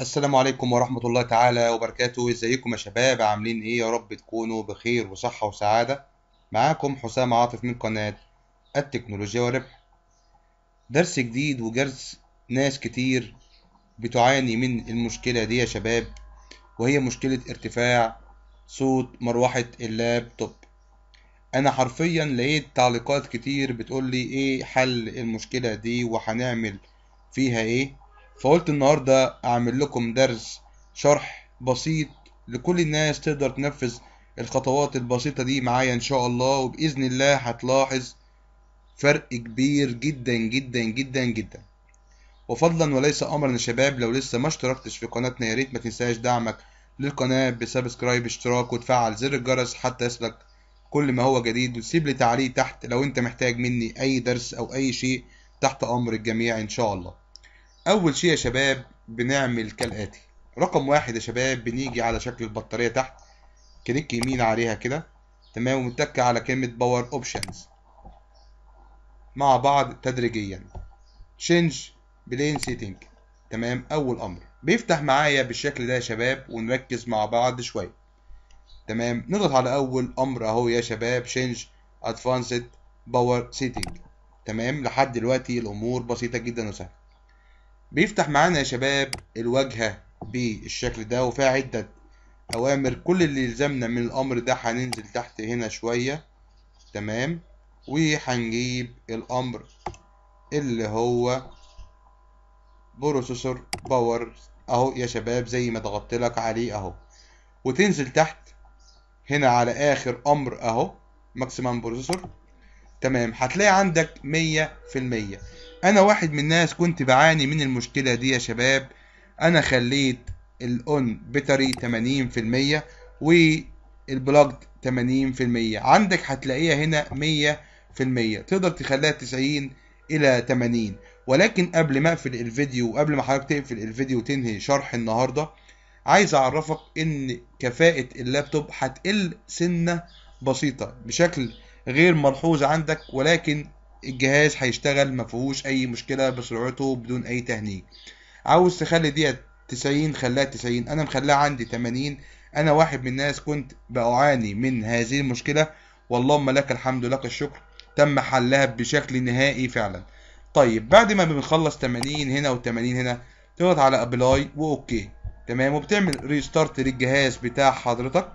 السلام عليكم ورحمة الله تعالى وبركاته ازيكم يا شباب عاملين ايه يا رب تكونوا بخير وصحة وسعادة معاكم حسام عاطف من قناة التكنولوجيا والربح درس جديد وجرس ناس كتير بتعاني من المشكلة دي يا شباب وهي مشكلة ارتفاع صوت مروحة اللابتوب انا حرفيا لقيت تعليقات كتير بتقولي ايه حل المشكلة دي وهنعمل فيها ايه فقلت النهاردة اعمل لكم درس شرح بسيط لكل الناس تقدر تنفذ الخطوات البسيطة دي معايا ان شاء الله وبإذن الله هتلاحظ فرق كبير جدا جدا جدا جدا وفضلا وليس امرا يا شباب لو لسه ما اشتركتش في قناتنا يا ريت ما تنساش دعمك للقناة بسبسكرايب اشتراك وتفعل زر الجرس حتى يصلك كل ما هو جديد وتسيب لي تعليق تحت لو انت محتاج مني اي درس او اي شيء تحت امر الجميع ان شاء الله اول شيء يا شباب بنعمل كالاتي رقم واحد يا شباب بنيجي على شكل البطارية تحت كليك يمين عليها كده تمام ومتكة على كلمة باور اوبشنز مع بعض تدريجيا تشينج بلين سيتنج تمام اول امر بيفتح معايا بالشكل ده يا شباب ونركز مع بعض شوية تمام نضغط على اول امر اهو يا شباب تشينج ادفانسد باور سيتنج تمام لحد دلوقتي الامور بسيطة جدا وسهلة بيفتح معانا يا شباب الواجهة بالشكل ده وفيها عدة أوامر كل اللي يلزمنا من الأمر ده هننزل تحت هنا شوية تمام وهنجيب الأمر اللي هو بروسيسور باور أهو يا شباب زي ما ضغطت لك عليه أهو وتنزل تحت هنا على آخر أمر أهو ماكسيمم بروسيسور تمام هتلاقي عندك مية في المية انا واحد من الناس كنت بعاني من المشكلة دي يا شباب انا خليت الاون بطري تمانين والبلاجد المية عندك هتلاقيها هنا مية في المية تقدر تخليها تسعين الى تمانين ولكن قبل ما اقفل الفيديو وقبل ما حضرتك تقفل الفيديو وتنهي شرح النهارده عايز اعرفك ان كفاءة اللابتوب هتقل سنة بسيطة بشكل غير ملحوظ عندك ولكن الجهاز هيشتغل فيهوش اي مشكلة بسرعته بدون اي تهنيج عاوز تخلي ديت 90 خلاها 90 انا مخلاها عندي 80 انا واحد من الناس كنت بعاني من هذه المشكلة واللهم لك الحمد لك الشكر تم حلها بشكل نهائي فعلا طيب بعد ما بنخلص 80 هنا و80 هنا تضغط على ابلاي واوكي تمام وبتعمل ريستارت للجهاز بتاع حضرتك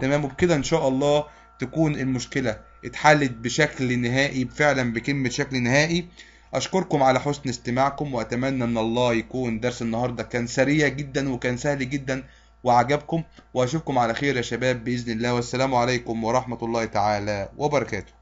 تمام وبكده ان شاء الله تكون المشكلة اتحلت بشكل نهائي فعلا بكلمة شكل نهائي أشكركم على حسن استماعكم وأتمنى أن الله يكون درس النهاردة كان سريع جدا وكان سهل جدا وعجبكم وأشوفكم على خير يا شباب بإذن الله والسلام عليكم ورحمة الله تعالى وبركاته